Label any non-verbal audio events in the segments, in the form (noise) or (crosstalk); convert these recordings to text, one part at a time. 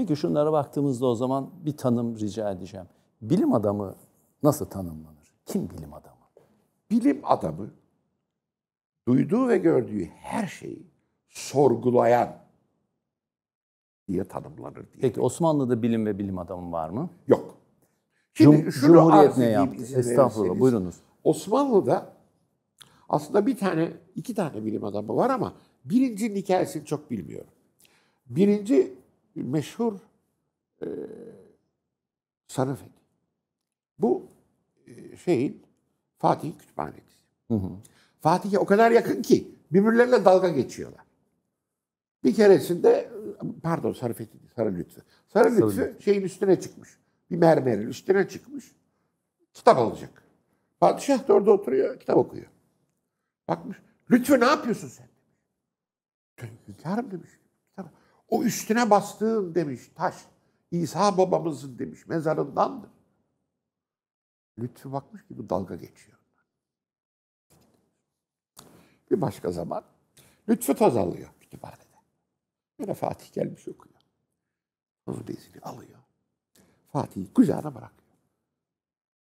Peki şunlara baktığımızda o zaman bir tanım rica edeceğim. Bilim adamı nasıl tanımlanır? Kim bilim adamı? Bilim adamı duyduğu ve gördüğü her şeyi sorgulayan diye tanımlanır diye. Peki Osmanlı'da bilim ve bilim adamı var mı? Yok. Şimdi Cum- şunu Cumhuriyet ne yaptı? Estağfurullah buyurunuz. Osmanlı'da aslında bir tane, iki tane bilim adamı var ama birincinin hikayesini çok bilmiyorum. Birinci meşhur e, Sarıfedi. Bu e, şeyin Fatih Kütüphanesi. Hı Fatih'e o kadar yakın ki birbirlerine dalga geçiyorlar. Bir keresinde pardon Sarıfedi, Sarı Lütfü. Sarı Lütfü şeyin üstüne çıkmış. Bir mermerin üstüne çıkmış. Kitap alacak. Padişah da orada oturuyor, kitap okuyor. Bakmış. Lütfü ne yapıyorsun sen? Hünkârım demiş. O üstüne bastığın demiş taş. İsa babamızın demiş mezarındandır. Lütfü bakmış ki bu dalga geçiyor. Bir başka zaman Lütfü Taz alıyor kütüphanede. Böyle Fatih gelmiş okuyor. Onu rezili alıyor. Fatih'i kucağına bırakıyor.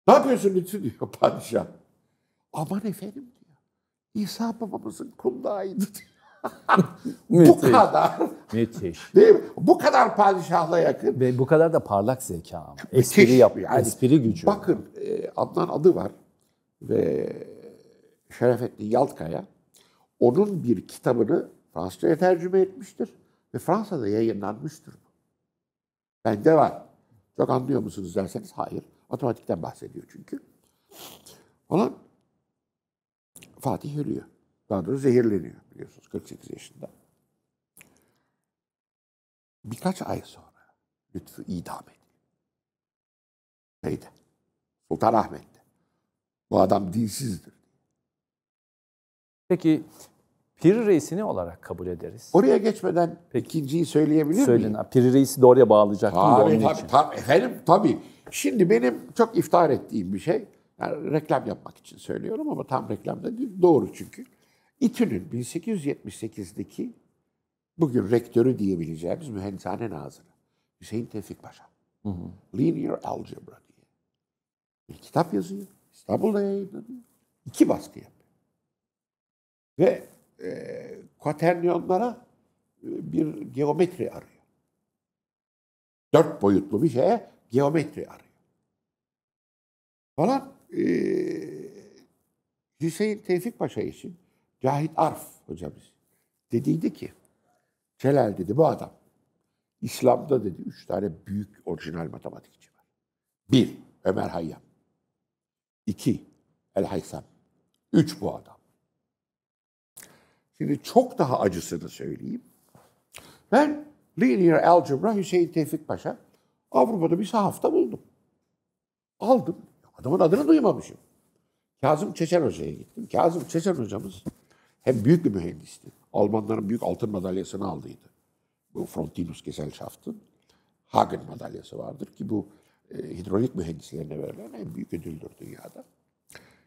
Ne yapıyorsun Lütfü diyor (laughs) padişah. Aman efendim diyor. İsa babamızın kundağıydı diyor. (laughs) Bu kadar. Müthiş. Değil mi? Bu kadar padişahla yakın. Ve bu kadar da parlak zeka ama. Müthiş. Espri, yap, yani, espri gücü. Bakın e, Adnan adı var ve Şerefettin Yaltkaya onun bir kitabını Fransızca'ya tercüme etmiştir ve Fransa'da yayınlanmıştır. Bende var. Çok anlıyor musunuz derseniz hayır. otomatikten bahsediyor çünkü. Olan Fatih ölüyor. Daha doğrusu zehirleniyor biliyorsunuz 48 yaşında. Birkaç ay sonra Lütfü idam edildi. Şeyde, Sultanahmet'te. Bu adam dinsizdir. Peki Pir reisini olarak kabul ederiz. Oraya geçmeden Peki. ikinciyi söyleyebilir Söyleyin. miyim? Pir reisi de oraya bağlayacaktım tabii, da tabii, için. Tabii, efendim tabii. Şimdi benim çok iftihar ettiğim bir şey. Yani reklam yapmak için söylüyorum ama tam reklamda değil. Doğru çünkü. İTÜ'nün 1878'deki bugün rektörü diyebileceğimiz mühendisane nazırı Hüseyin Tevfik Paşa. Hı hı. Linear Algebra diye. Bir kitap yazıyor. İstanbul'da yayınlanıyor. İki baskı yapıyor. Ve e, e bir geometri arıyor. Dört boyutlu bir şeye geometri arıyor. Falan e, Hüseyin Tevfik Paşa için Cahit Arf hocamız dediydi ki Celal dedi bu adam. İslam'da dedi üç tane büyük orijinal matematikçi var. Bir, Ömer Hayyam. İki, El Haysam. Üç bu adam. Şimdi çok daha acısını söyleyeyim. Ben Linear Algebra Hüseyin Tevfik Paşa Avrupa'da bir sahafta buldum. Aldım. Adamın adını duymamışım. Kazım Çeçen Hoca'ya gittim. Kazım Çeçen Hocamız hem büyük bir mühendisti Almanların büyük altın madalyasını aldıydı. Bu Frontinus Gesellschaft'ın Hagen madalyası vardır ki bu e, hidrolik mühendislerine verilen en büyük ödüldür dünyada.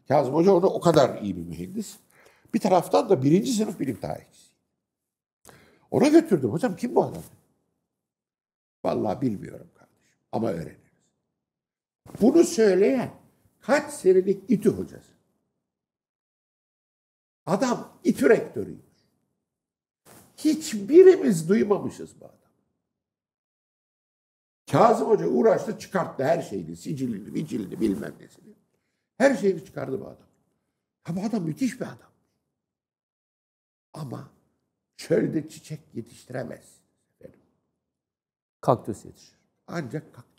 Kazım Hoca orada o kadar iyi bir mühendis. Bir taraftan da birinci sınıf bilim tarihçisi. Ona götürdüm. Hocam kim bu adam? Vallahi bilmiyorum kardeşim ama öğreniriz. Bunu söyleyen kaç senelik İTÜ hocası. Adam İTÜ rektörüydü. Hiçbirimiz duymamışız bu adam. Kazım Hoca uğraştı çıkarttı her şeyini, sicilini, vicilini bilmem nesini. Her şeyini çıkardı bu adam. Ha bu adam müthiş bir adam. Ama çölde çiçek yetiştiremez. Kaktüs yetişir. Ancak kaktüs.